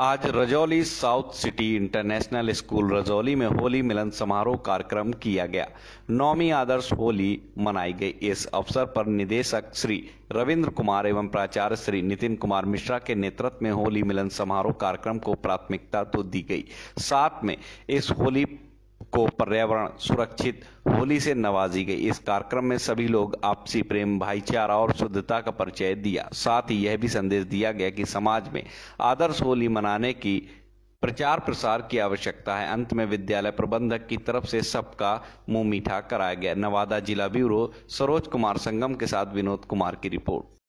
आज Rajauli south city international school Rajauli में होली मिलन समारोह कार्यक्रम किया गया नौवीं आदर्श होली मनाई गई इस अवसर पर निदेशक श्री रविंद्र कुमार एवं प्राचार्य श्री नितिन कुमार मिश्रा के नेतृत्व में होली मिलन समारोह कार्यक्रम को प्राथमिकता तो दी गई साथ में इस होली को पर्यावरण सुरक्षित होली से नवाजी गई इस कार्यक्रम में सभी लोग आपसी प्रेम भाईचारा और शुद्धता का परिचय दिया साथ ही यह भी संदेश दिया गया कि समाज में आदर्श होली मनाने की प्रचार प्रसार की आवश्यकता है अंत में विद्यालय प्रबंधक की तरफ से सबका मुंह मीठा कराया गया नवादा जिला ब्यूरो सरोज कुमार संगम के साथ विनोद कुमार की रिपोर्ट